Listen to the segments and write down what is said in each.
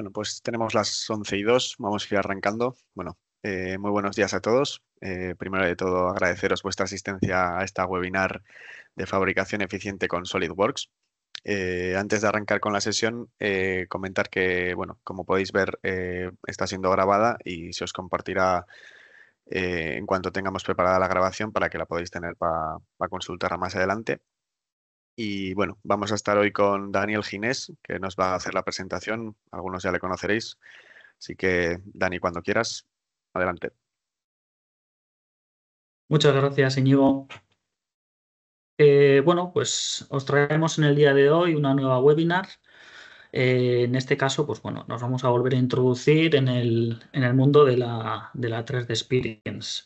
Bueno, pues tenemos las 11 y 2, vamos a ir arrancando. Bueno, eh, muy buenos días a todos. Eh, primero de todo, agradeceros vuestra asistencia a esta webinar de fabricación eficiente con SolidWorks. Eh, antes de arrancar con la sesión, comentar que, bueno, como podéis ver, está siendo grabada y se os compartirá en cuanto tengamos preparada la grabación para que la podáis tener para consultar más adelante. Y bueno, vamos a estar hoy con Daniel Ginés, que nos va a hacer la presentación. Algunos ya le conoceréis. Así que, Dani, cuando quieras, adelante. Muchas gracias, Iñigo. Eh, bueno, pues os traemos en el día de hoy una nueva webinar. Eh, en este caso, pues bueno, nos vamos a volver a introducir en el, en el mundo de la, de la 3D Experience.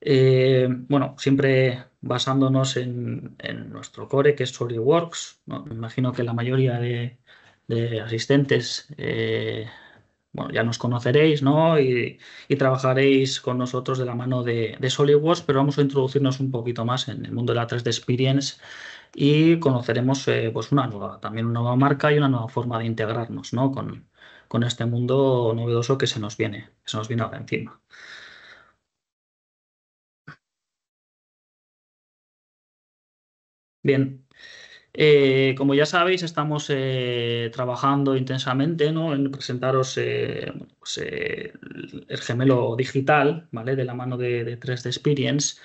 Eh, bueno, siempre basándonos en, nuestro core, que es SolidWorks. Me imagino que la mayoría de, asistentes eh, bueno, ya nos conoceréis, ¿no? Y, trabajaréis con nosotros de la mano de, SolidWorks, pero vamos a introducirnos un poquito más en el mundo de la 3D Experience y conoceremos eh, pues una nueva, también una nueva marca y una nueva forma de integrarnos, ¿no? Con, este mundo novedoso que se nos viene, que se nos viene ahora encima. Bien. Eh, como ya sabéis, estamos eh, trabajando intensamente en presentaros eh, pues, el gemelo digital, ¿vale? De la mano de, de 3D Experience.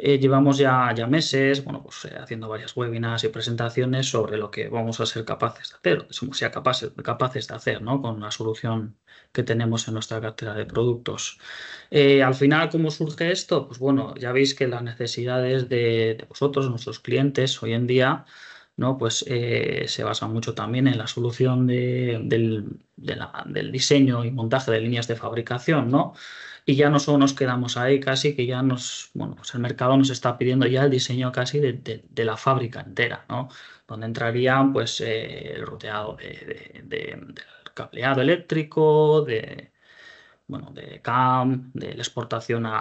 Eh, llevamos ya, ya meses, bueno, pues eh, haciendo varias webinars y presentaciones sobre lo que vamos a ser capaces de hacer, o que somos ya capaces, de hacer, ¿no? Con la solución que tenemos en nuestra cartera de productos. Eh, al final, ¿cómo surge esto? Pues bueno, ya veis que las necesidades de, de vosotros, nuestros clientes, hoy en día, ¿no? Pues se basan mucho también en la solución del, del, diseño y montaje de líneas de fabricación, ¿no? y ya no solo nos quedamos ahí casi, que ya nos, bueno, pues el mercado nos está pidiendo ya el diseño casi de, la fábrica entera, ¿no? Donde entrarían pues eh, el ruteado del cableado eléctrico, de, bueno, de CAM, de la exportación a,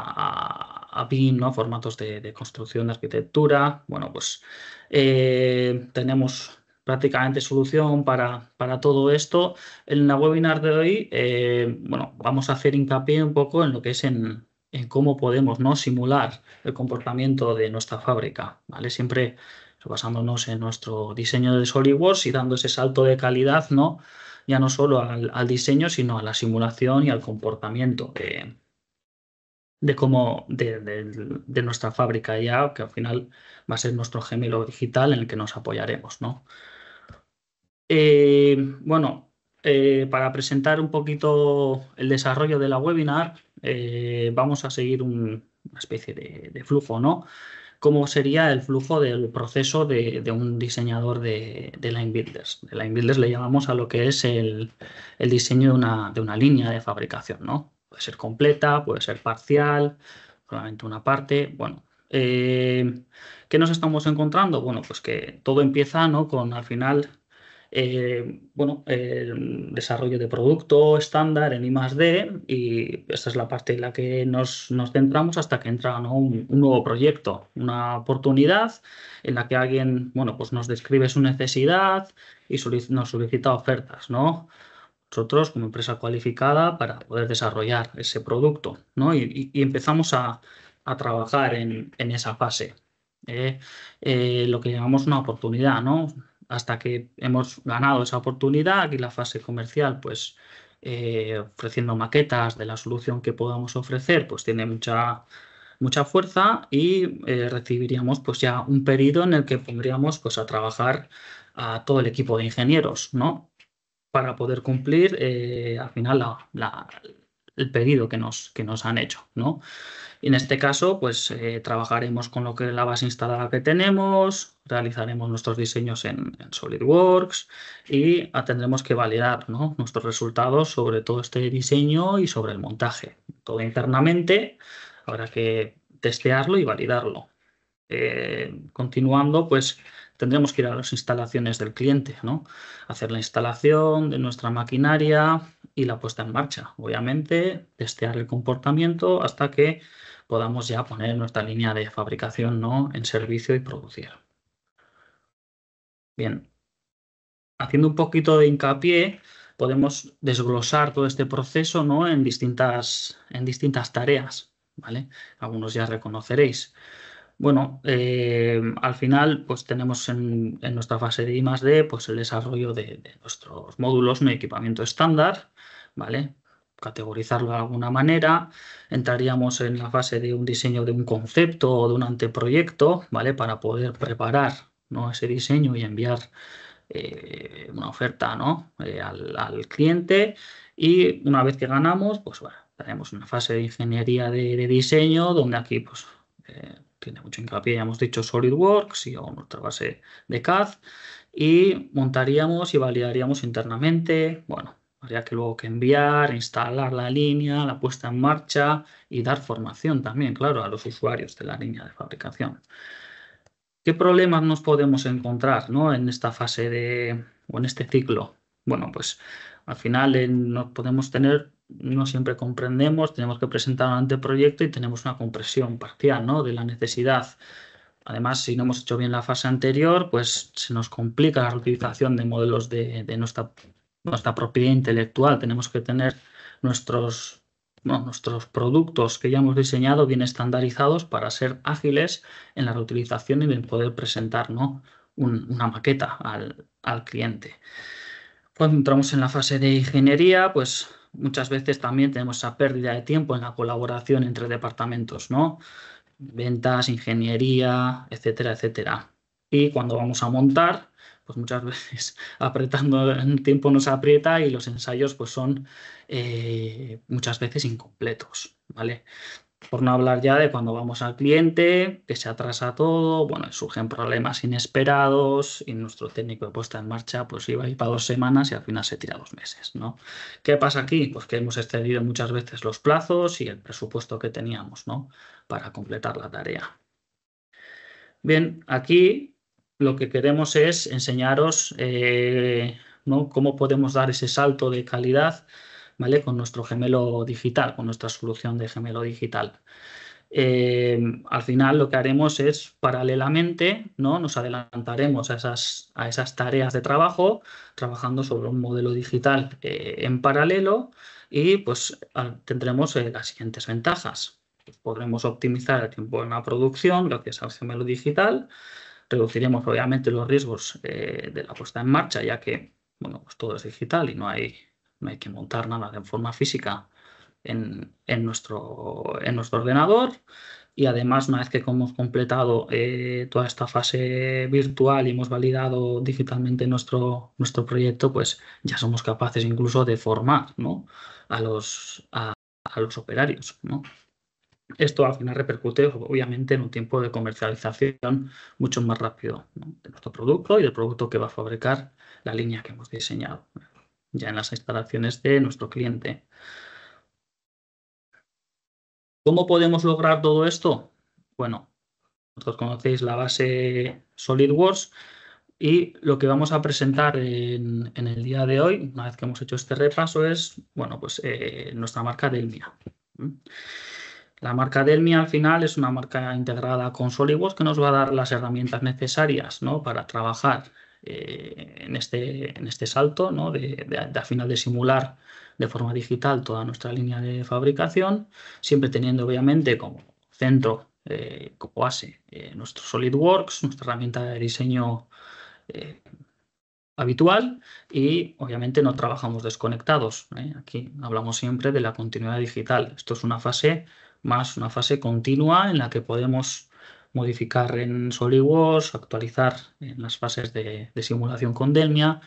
a, BIM, ¿no? formatos de, construcción de arquitectura. Bueno, pues eh, tenemos prácticamente solución para, para, todo esto. En la webinar de hoy, eh, bueno, vamos a hacer hincapié un poco en lo que es en, en, cómo podemos ¿no? simular el comportamiento de nuestra fábrica, ¿vale? Siempre basándonos en nuestro diseño de SolidWorks y dando ese salto de calidad, ¿no? Ya no solo al, diseño, sino a la simulación y al comportamiento de, cómo de, nuestra fábrica ya, que al final va a ser nuestro gemelo digital en el que nos apoyaremos, ¿no? Eh, bueno, eh, para presentar un poquito el desarrollo de la webinar, eh, vamos a seguir una especie de, flujo, ¿no? ¿Cómo sería el flujo del proceso de, un diseñador de, line builders? De line builders le llamamos a lo que es el, diseño de una, línea de fabricación, ¿no? Puede ser completa, puede ser parcial, solamente una parte, bueno. ¿Qué nos estamos encontrando? Bueno, pues que todo empieza ¿no? con al final eh, bueno, el desarrollo de producto estándar en I+.D. y esta es la parte en la que nos, nos centramos hasta que entra ¿no? un, nuevo proyecto, una oportunidad en la que alguien, bueno, pues nos describe su necesidad y nos solicita ofertas, ¿no? Nosotros, como empresa cualificada, para poder desarrollar ese producto, ¿no? Y, empezamos a, a trabajar en, en esa fase. ¿eh? Eh, lo que llamamos una oportunidad, ¿no? hasta que hemos ganado esa oportunidad y la fase comercial, pues eh, ofreciendo maquetas de la solución que podamos ofrecer, pues tiene mucha, mucha fuerza y eh, recibiríamos pues ya un pedido en el que pondríamos pues a trabajar a todo el equipo de ingenieros, ¿no? Para poder cumplir eh, al final la el pedido que nos, que nos han hecho, ¿no? En este caso, pues eh, trabajaremos con lo que la base instalada que tenemos, realizaremos nuestros diseños en, SolidWorks y tendremos que validar nuestros resultados sobre todo este diseño y sobre el montaje. Todo internamente habrá que testearlo y validarlo. Eh, continuando, pues tendremos que ir a las instalaciones del cliente, ¿no? Hacer la instalación de nuestra maquinaria, y la puesta en marcha. Obviamente, testear el comportamiento hasta que podamos ya poner nuestra línea de fabricación ¿no? en servicio y producir. Bien, haciendo un poquito de hincapié, podemos desglosar todo este proceso ¿no? en, distintas, en distintas tareas. ¿vale? Algunos ya reconoceréis. Bueno, eh, al final, pues tenemos en, nuestra fase de I+D, pues el desarrollo de, nuestros módulos, no equipamiento estándar, ¿vale? categorizarlo de alguna manera, entraríamos en la fase de un diseño de un concepto o de un anteproyecto, ¿vale? Para poder preparar ¿no? ese diseño y enviar eh, una oferta ¿no? Eh, al, cliente. Y una vez que ganamos, pues bueno, tenemos una fase de ingeniería de, diseño donde aquí pues tiene mucho hincapié, ya hemos dicho SolidWorks y otra nuestra base de CAD, y montaríamos y validaríamos internamente, bueno, habría que luego que enviar, instalar la línea, la puesta en marcha y dar formación también, claro, a los usuarios de la línea de fabricación. ¿Qué problemas nos podemos encontrar ¿no? en esta fase de, o en este ciclo? Bueno, pues al final eh, no podemos tener no siempre comprendemos, tenemos que presentar un anteproyecto y tenemos una compresión parcial ¿no? de la necesidad. Además, si no hemos hecho bien la fase anterior, pues se nos complica la reutilización de modelos de, de nuestra, nuestra propiedad intelectual. Tenemos que tener nuestros, nuestros productos que ya hemos diseñado bien estandarizados para ser ágiles en la reutilización y en poder presentar una maqueta al, al cliente. Cuando entramos en la fase de ingeniería, pues muchas veces también tenemos esa pérdida de tiempo en la colaboración entre departamentos, ¿no? Ventas, ingeniería, etcétera, etcétera. Y cuando vamos a montar, pues muchas veces apretando el tiempo nos aprieta y los ensayos pues son eh, muchas veces incompletos, ¿vale? Por no hablar ya de cuando vamos al cliente, que se atrasa todo, bueno, surgen problemas inesperados y nuestro técnico de puesta en marcha pues iba ir para dos semanas y al final se tira dos meses, ¿no? ¿Qué pasa aquí? Pues que hemos excedido muchas veces los plazos y el presupuesto que teníamos, ¿no? Para completar la tarea. Bien, aquí lo que queremos es enseñaros eh, cómo podemos dar ese salto de calidad con nuestro gemelo digital, con nuestra solución de gemelo digital. Eh, al final lo que haremos es paralelamente, ¿no? Nos adelantaremos a esas, a esas tareas de trabajo, trabajando sobre un modelo digital eh, en paralelo y pues tendremos eh, las siguientes ventajas. podremos optimizar el tiempo de la producción, lo que es el gemelo digital, reduciremos obviamente los riesgos de la puesta en marcha, ya que bueno, pues todo es digital y no hay no hay que montar nada de forma física en, nuestro, en nuestro ordenador. Y además, una vez que hemos completado eh, toda esta fase virtual y hemos validado digitalmente nuestro, nuestro proyecto, pues ya somos capaces incluso de formar a, los, a, los operarios. Esto al final repercute, obviamente, en un tiempo de comercialización mucho más rápido de nuestro producto y del producto que va a fabricar la línea que hemos diseñado ya en las instalaciones de nuestro cliente. ¿Cómo podemos lograr todo esto? Bueno, vosotros conocéis la base SolidWorks y lo que vamos a presentar en, el día de hoy, una vez que hemos hecho este repaso, es bueno, pues, eh, nuestra marca Delmia. La marca Delmia al final es una marca integrada con SolidWorks que nos va a dar las herramientas necesarias ¿no? para trabajar eh, en, este, en este salto, ¿no? de, al final de simular de forma digital toda nuestra línea de fabricación, siempre teniendo obviamente como centro, eh, como base, eh, nuestro SolidWorks, nuestra herramienta de diseño habitual y obviamente no trabajamos desconectados. Aquí hablamos siempre de la continuidad digital. Esto es una fase más, una fase continua en la que podemos modificar en SolidWorks, actualizar en las fases de, simulación con Delmia.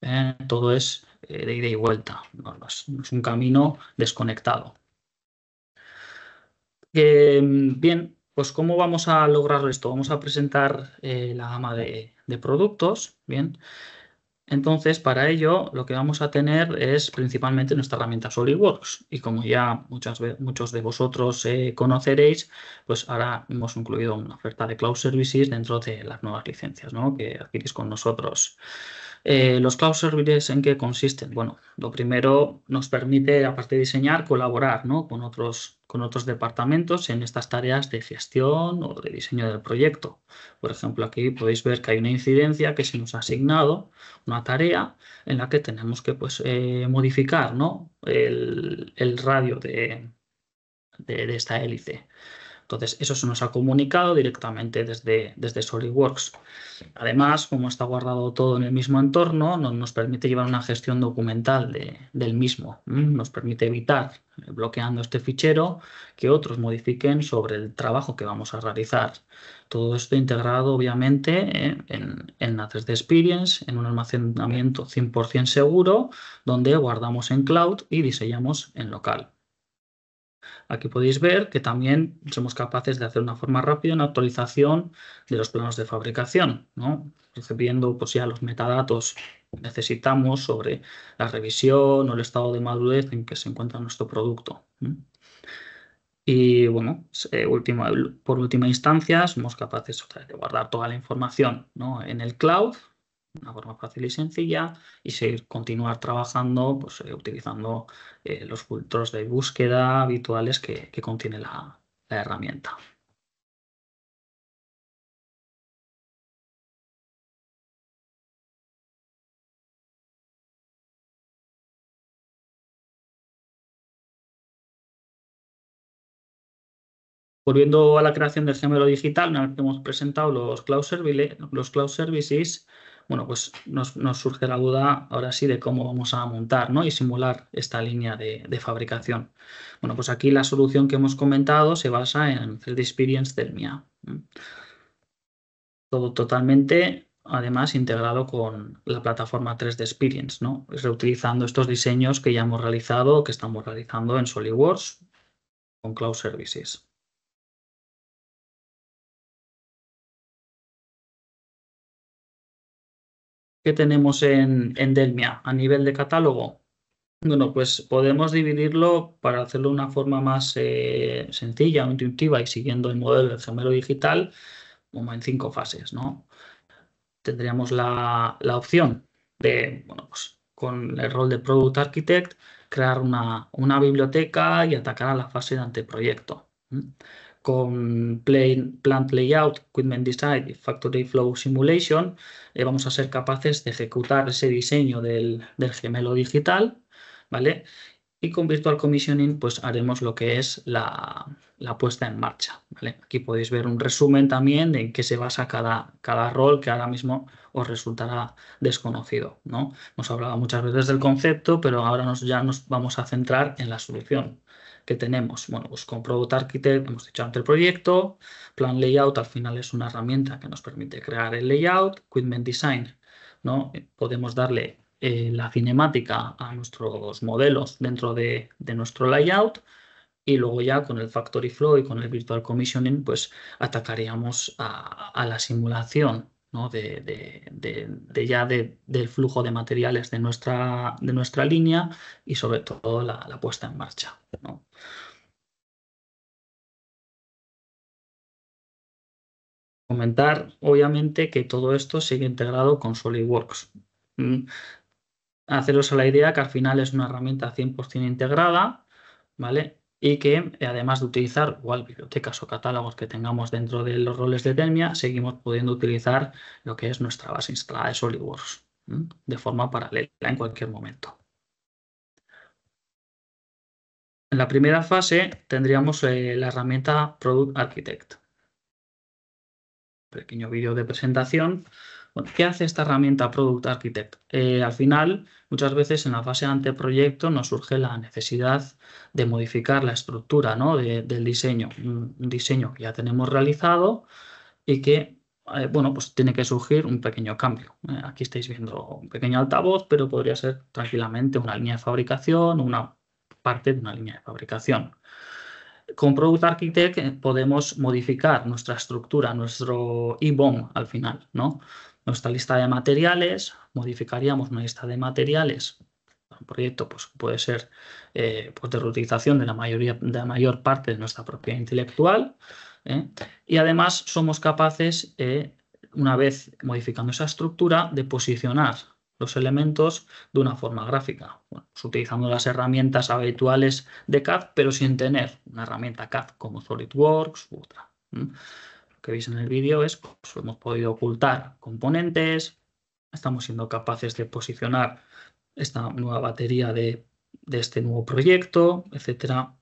Eh, todo es eh, de ida y vuelta, es, un camino desconectado. Em, bien, pues ¿cómo vamos a lograr esto? Vamos a presentar eh, la gama de, de productos, bien, entonces, para ello, lo que vamos a tener es principalmente nuestra herramienta SolidWorks. Y como ya muchos de vosotros eh, conoceréis, pues ahora hemos incluido una oferta de Cloud Services dentro de las nuevas licencias ¿no? que adquirís con nosotros. Eh, los cloud services en qué consisten? Bueno, lo primero nos permite, aparte de diseñar, colaborar con, otros, con otros departamentos en estas tareas de gestión o de diseño del proyecto. Por ejemplo, aquí podéis ver que hay una incidencia que se nos ha asignado, una tarea en la que tenemos que pues, eh, modificar el, radio de, esta hélice. Entonces, eso se nos ha comunicado directamente desde, desde SolidWorks. Además, como está guardado todo en el mismo entorno, nos permite llevar una gestión documental del mismo. Nos permite evitar, eh, bloqueando este fichero, que otros modifiquen sobre el trabajo que vamos a realizar. Todo esto integrado, obviamente, eh, en, en de Experience, en un almacenamiento 100% seguro, donde guardamos en cloud y diseñamos en local. Aquí podéis ver que también somos capaces de hacer una forma rápida una actualización de los planos de fabricación, ¿no? recibiendo pues, ya los metadatos que necesitamos sobre la revisión o el estado de madurez en que se encuentra nuestro producto. Y bueno, eh, por última instancia, somos capaces de guardar toda la información en el cloud una forma fácil y sencilla y seguir continuar trabajando pues, eh, utilizando eh, los filtros de búsqueda habituales que, contiene la, herramienta. Volviendo a la creación del gemelo digital, una hemos presentado los los cloud services, bueno, pues nos, surge la duda ahora sí de cómo vamos a montar y simular esta línea de, fabricación. Bueno, pues aquí la solución que hemos comentado se basa en el Experience del MIA. Todo totalmente, además, integrado con la plataforma 3D Experience, ¿no? reutilizando estos diseños que ya hemos realizado, que estamos realizando en SolidWorks con Cloud Services. tenemos en, en Delmia a nivel de catálogo? Bueno, pues podemos dividirlo para hacerlo de una forma más eh, sencilla sencilla, intuitiva y siguiendo el modelo del gemelo digital, como en cinco fases, ¿no? Tendríamos la, opción de, bueno, pues con el rol de Product Architect, crear una, una biblioteca y atacar a la fase de anteproyecto con Plant Layout, Equipment Design y Factory Flow Simulation, eh, vamos a ser capaces de ejecutar ese diseño del, gemelo digital, ¿vale? Y con Virtual Commissioning, pues haremos lo que es la, puesta en marcha, ¿vale? Aquí podéis ver un resumen también de en qué se basa cada, cada rol que ahora mismo os resultará desconocido, ¿no? Hemos hablado muchas veces del concepto, pero ahora nos, ya nos vamos a centrar en la solución que tenemos. Bueno, pues con Product Architect hemos dicho antes el proyecto, Plan Layout al final es una herramienta que nos permite crear el layout, Equipment Design, ¿no? Eh, podemos darle eh, la cinemática a nuestros modelos dentro de, nuestro layout y luego ya con el Factory Flow y con el Virtual Commissioning, pues atacaríamos a, a la simulación de, ya del flujo de materiales de nuestra, de nuestra línea y sobre todo la, puesta en marcha. Comentar, obviamente, que todo esto sigue integrado con SolidWorks. Mm. Haceros a la idea que al final es una herramienta 100% integrada, ¿vale? y que eh, además de utilizar igual bibliotecas o catálogos que tengamos dentro de los roles de Telmia, seguimos pudiendo utilizar lo que es nuestra base instalada de SolidWorks de forma paralela en cualquier momento. En la primera fase tendríamos eh, la herramienta Product Architect. Pequeño vídeo de presentación ¿qué hace esta herramienta Product Architect? Eh, al final, muchas veces en la fase anteproyecto nos surge la necesidad de modificar la estructura del diseño. Un diseño que ya tenemos realizado y que, eh, bueno, pues tiene que surgir un pequeño cambio. Eh, aquí estáis viendo un pequeño altavoz, pero podría ser tranquilamente una línea de fabricación o una parte de una línea de fabricación con Product Architect podemos modificar nuestra estructura, nuestro e-bomb al final, ¿no? nuestra lista de materiales, modificaríamos una lista de materiales un proyecto pues, puede ser eh, pues, de reutilización de la, mayoría, de la mayor parte de nuestra propiedad intelectual. ¿eh? Y además somos capaces, eh, una vez modificando esa estructura, de posicionar los elementos de una forma gráfica, pues utilizando las herramientas habituales de CAD, pero sin tener una herramienta CAD como SolidWorks u otra que veis en el vídeo es, pues hemos podido ocultar componentes, estamos siendo capaces de posicionar esta nueva batería de, este nuevo proyecto, etcétera,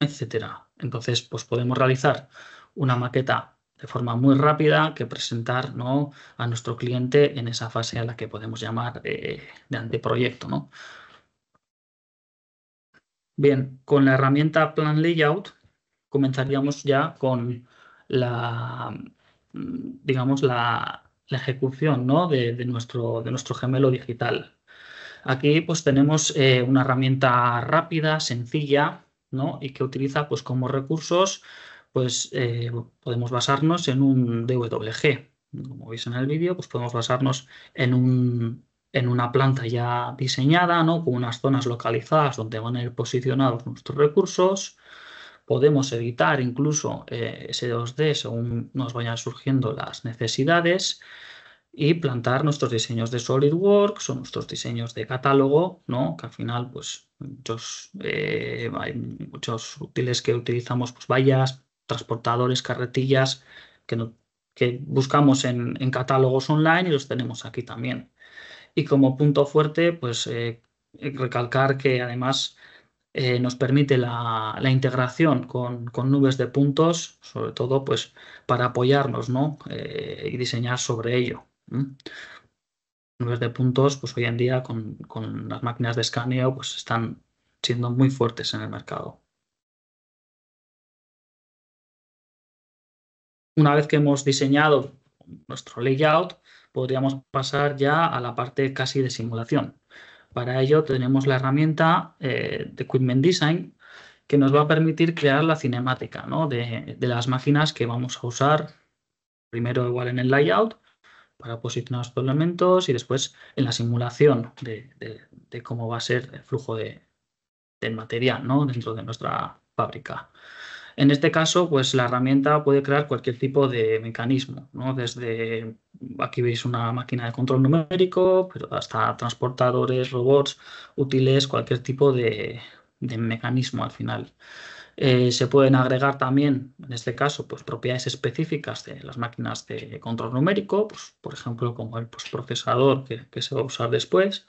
etcétera. Entonces, pues podemos realizar una maqueta de forma muy rápida que presentar ¿no? a nuestro cliente en esa fase a la que podemos llamar eh, de anteproyecto. ¿no? Bien, con la herramienta Plan Layout comenzaríamos ya con la, mm, digamos, la, ejecución ¿no? de, nuestro, de nuestro gemelo digital. Aquí pues tenemos eh, una herramienta rápida, sencilla, ¿no? y que utiliza pues, como recursos, pues eh, podemos basarnos en un DWG. Como veis en el vídeo, pues podemos basarnos en, un, en una planta ya diseñada, ¿no? con unas zonas localizadas donde van a ir posicionados nuestros recursos, Podemos editar incluso eh, ese 2D según nos vayan surgiendo las necesidades y plantar nuestros diseños de SolidWorks o nuestros diseños de catálogo, ¿no? que al final pues, muchos, eh, hay muchos útiles que utilizamos, pues vallas, transportadores, carretillas, que, que buscamos en, catálogos online y los tenemos aquí también. Y como punto fuerte, pues eh, recalcar que además eh, nos permite la, integración con, nubes de puntos, sobre todo pues, para apoyarnos ¿no? Eh, y diseñar sobre ello. Nubes de puntos, pues hoy en día con, con, las máquinas de escaneo, pues están siendo muy fuertes en el mercado. Una vez que hemos diseñado nuestro layout, podríamos pasar ya a la parte casi de simulación. Para ello tenemos la herramienta eh, de Equipment Design que nos va a permitir crear la cinemática de, las máquinas que vamos a usar primero igual en el layout para posicionar los elementos y después en la simulación de, cómo va a ser el flujo del material dentro de nuestra fábrica. En este caso, pues la herramienta puede crear cualquier tipo de mecanismo, ¿no? Desde, aquí veis una máquina de control numérico, pero hasta transportadores, robots, útiles, cualquier tipo de, mecanismo al final. Eh, se pueden agregar también, en este caso, pues, propiedades específicas de las máquinas de control numérico, pues, por ejemplo, como el pues, procesador que, se va a usar después,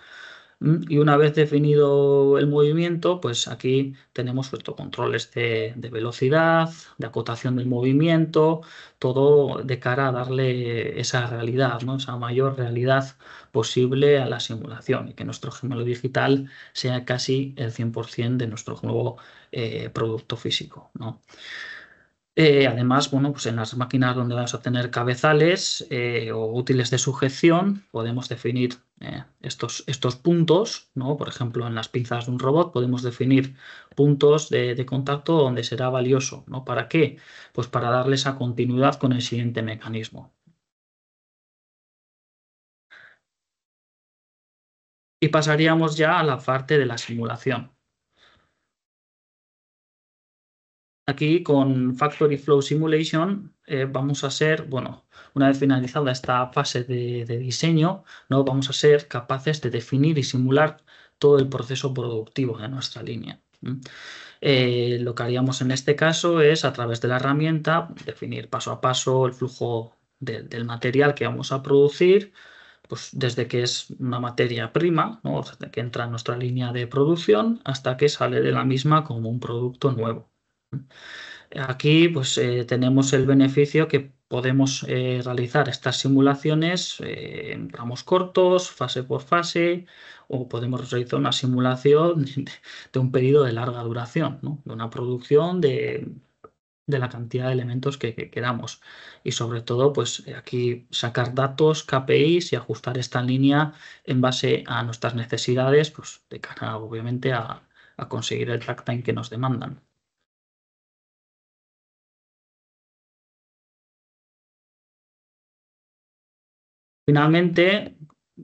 y una vez definido el movimiento, pues aquí tenemos nuestros controles de, velocidad, de acotación del movimiento, todo de cara a darle esa realidad, ¿no? esa mayor realidad posible a la simulación y que nuestro gemelo digital sea casi el 100% de nuestro nuevo eh, producto físico. ¿no? Eh, además, bueno, pues en las máquinas donde vamos a tener cabezales eh, o útiles de sujeción, podemos definir eh, estos, puntos, Por ejemplo, en las pinzas de un robot podemos definir puntos de, contacto donde será valioso, ¿no? ¿Para qué? Pues para darle esa continuidad con el siguiente mecanismo. Y pasaríamos ya a la parte de la simulación. Aquí con Factory Flow Simulation eh, vamos a ser, bueno, una vez finalizada esta fase de, diseño, ¿no? vamos a ser capaces de definir y simular todo el proceso productivo de nuestra línea. Eh, lo que haríamos en este caso es, a través de la herramienta, definir paso a paso el flujo del material que vamos a producir, pues desde que es una materia prima, desde que entra en nuestra línea de producción hasta que sale de la misma como un producto nuevo. Aquí pues, eh, tenemos el beneficio que podemos eh, realizar estas simulaciones eh, en ramos cortos, fase por fase, o podemos realizar una simulación de un periodo de larga duración, de una producción de, la cantidad de elementos que, queramos. Y sobre todo, pues aquí sacar datos, KPIs y ajustar esta línea en base a nuestras necesidades, pues de cara obviamente a, a conseguir el track time que nos demandan. Finalmente,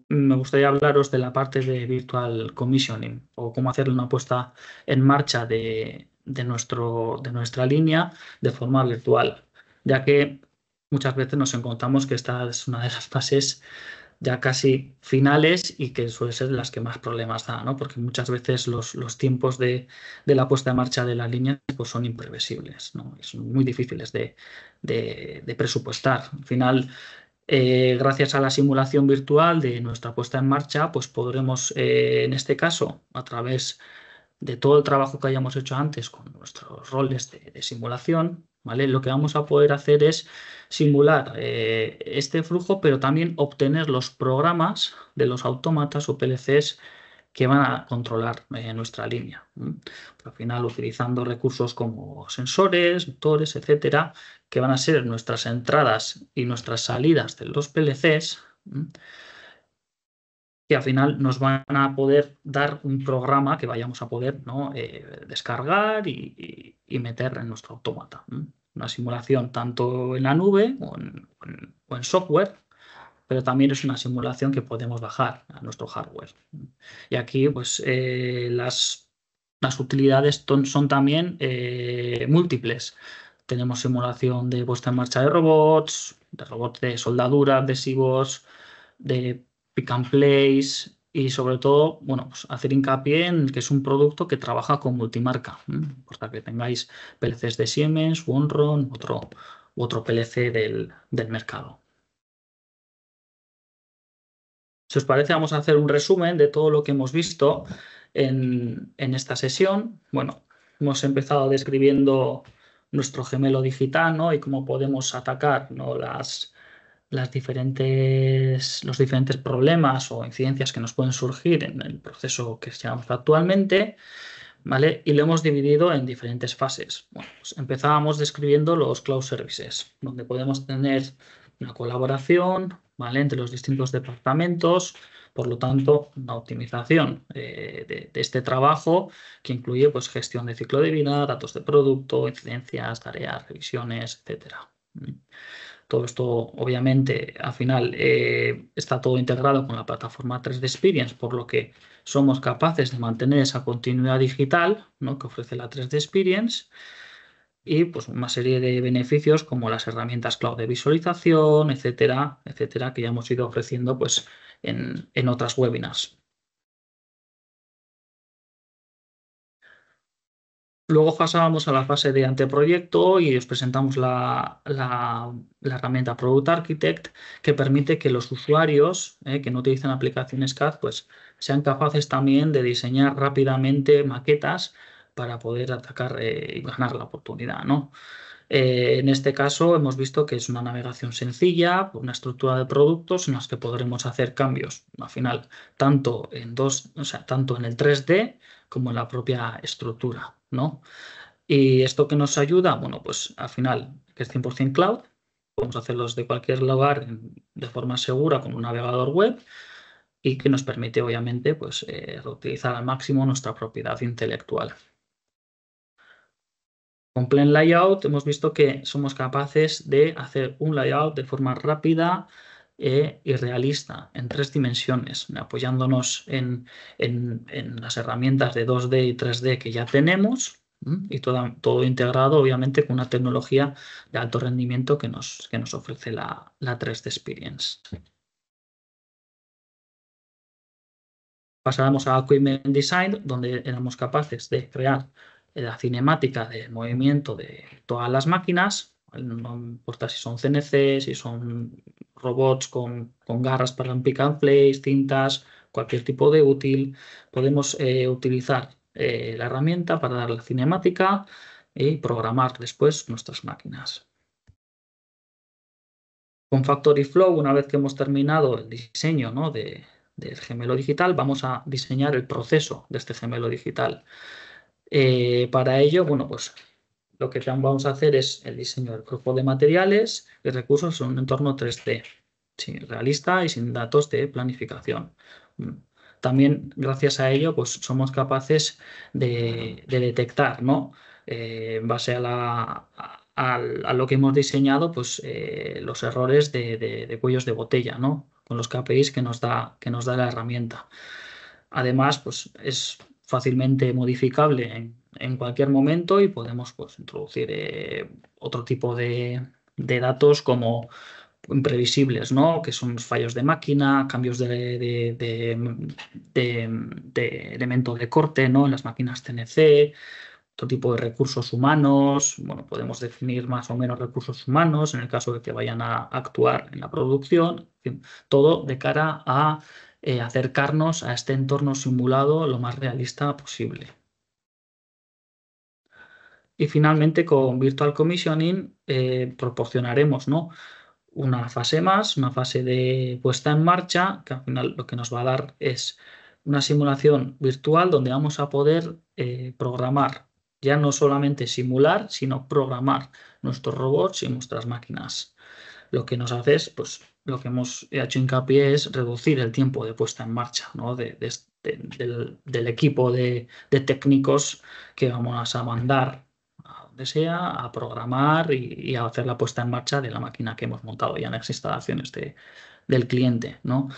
me gustaría hablaros de la parte de virtual commissioning o cómo hacer una puesta en marcha de, nuestro, de nuestra línea de forma virtual, ya que muchas veces nos encontramos que esta es una de las fases ya casi finales y que suele ser las que más problemas da, ¿no? porque muchas veces los, los tiempos de, la puesta en marcha de la línea pues son imprevisibles, ¿no? son muy difíciles de, de presupuestar. Al final, eh, gracias a la simulación virtual de nuestra puesta en marcha, pues podremos, eh, en este caso, a través de todo el trabajo que hayamos hecho antes con nuestros roles de, simulación, ¿vale? Lo que vamos a poder hacer es simular eh, este flujo, pero también obtener los programas de los autómatas o PLCs que van a controlar nuestra línea. al final, utilizando recursos como sensores, motores, etcétera, que van a ser nuestras entradas y nuestras salidas de los PLCs, que al final nos van a poder dar un programa que vayamos a poder ¿no? Eh, descargar y, meter en nuestro automata. Una simulación tanto en la nube o en, software, pero también es una simulación que podemos bajar a nuestro hardware. Y aquí, pues, eh, las, utilidades son también eh, múltiples. Tenemos simulación de puesta en marcha de robots, de robots de soldadura, adhesivos, de pick and place y sobre todo, bueno, pues hacer hincapié en que es un producto que trabaja con multimarca. por Importa que tengáis PLCs de Siemens, Wonron, otro, otro PLC del, mercado. Si os parece, vamos a hacer un resumen de todo lo que hemos visto en, en, esta sesión. Bueno, hemos empezado describiendo nuestro gemelo digital y cómo podemos atacar ¿no? las, las diferentes, los diferentes problemas o incidencias que nos pueden surgir en el proceso que llevamos actualmente. ¿Vale? Y lo hemos dividido en diferentes fases. Pues empezábamos describiendo los cloud services, donde podemos tener una colaboración, ¿vale? Entre los distintos departamentos, por lo tanto, una optimización eh, de, este trabajo que incluye pues, gestión de ciclo de vida, datos de producto, incidencias, tareas, revisiones, etcétera. Todo esto, obviamente, al final eh, está todo integrado con la plataforma 3D Experience, por lo que somos capaces de mantener esa continuidad digital que ofrece la 3D Experience y pues una serie de beneficios como las herramientas cloud de visualización, etcétera, etcétera, que ya hemos ido ofreciendo pues en, otras webinars. Luego pasábamos a la fase de anteproyecto y os presentamos la, herramienta Product Architect que permite que los usuarios eh, que no utilizan aplicaciones CAD pues, sean capaces también de diseñar rápidamente maquetas para poder atacar eh, y ganar la oportunidad. Eh, en este caso hemos visto que es una navegación sencilla, una estructura de productos en las que podremos hacer cambios al final, tanto en dos, o sea, tanto en el 3D como en la propia estructura, ¿no? Y esto que nos ayuda, bueno, pues al final que es 100% cloud, podemos hacerlos de cualquier lugar de forma segura con un navegador web y que nos permite obviamente pues eh, reutilizar al máximo nuestra propiedad intelectual. Con Plain Layout hemos visto que somos capaces de hacer un layout de forma rápida eh, y realista en tres dimensiones, apoyándonos en, las herramientas de 2D y 3D que ya tenemos y todo, todo, integrado obviamente con una tecnología de alto rendimiento que nos, que nos ofrece la, la 3D Experience. Pasamos a Equipment Design, donde éramos capaces de crear la cinemática de movimiento de todas las máquinas, no importa si son CNC, si son robots con, garras para un pick and place, cintas, cualquier tipo de útil, podemos eh, utilizar eh, la herramienta para dar la cinemática y programar después nuestras máquinas. Con Factory Flow, una vez que hemos terminado el diseño de, del gemelo digital, vamos a diseñar el proceso de este gemelo digital. Eh, para ello, bueno, pues lo que vamos a hacer es el diseño del grupo de materiales y recursos en un entorno 3D, sin realista y sin datos de planificación. Mm. También, gracias a ello, pues somos capaces de, detectar, ¿no? Eh, en base a, a, lo que hemos diseñado, pues eh, los errores de, cuellos de botella, ¿no? Con los KPIs que nos da, que nos da la herramienta. Además, pues es fácilmente modificable en, cualquier momento y podemos pues, introducir eh, otro tipo de, datos como imprevisibles, ¿no? que son fallos de máquina, cambios de, de, de elemento de corte ¿no? en las máquinas CNC, otro tipo de recursos humanos, bueno, podemos definir más o menos recursos humanos en el caso de que vayan a actuar en la producción, todo de cara a eh, acercarnos a este entorno simulado lo más realista posible. Y finalmente con Virtual Commissioning eh, proporcionaremos una fase más, una fase de puesta en marcha, que al final lo que nos va a dar es una simulación virtual donde vamos a poder eh, programar, ya no solamente simular, sino programar nuestros robots y nuestras máquinas. Lo que nos hace es pues, lo que hemos hecho hincapié es reducir el tiempo de puesta en marcha ¿no? Este, del, equipo de, técnicos que vamos a mandar a donde sea, a programar y, a hacer la puesta en marcha de la máquina que hemos montado ya en las instalaciones del cliente. ¿no?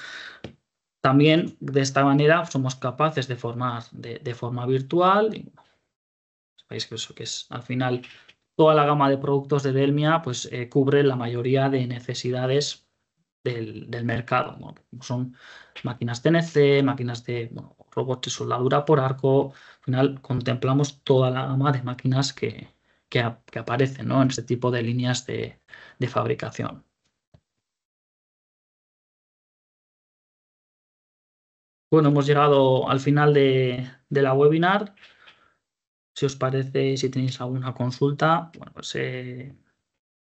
También de esta manera somos capaces de formar de, forma virtual. Sabéis que que es al final toda la gama de productos de Delmia pues, eh, cubre la mayoría de necesidades del, mercado. Son máquinas TNC, máquinas de bueno, robots de soldadura por arco. Al final contemplamos toda la gama de máquinas que, que, aparecen en este tipo de líneas de, fabricación. Bueno, hemos llegado al final de, la webinar. Si os parece, si tenéis alguna consulta, bueno, pues eh,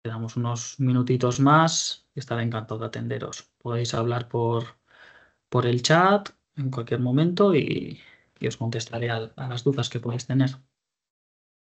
Quedamos unos minutitos más y estaré encantado de atenderos. Podéis hablar por, por el chat en cualquier momento y, os contestaré a, a las dudas que podéis tener.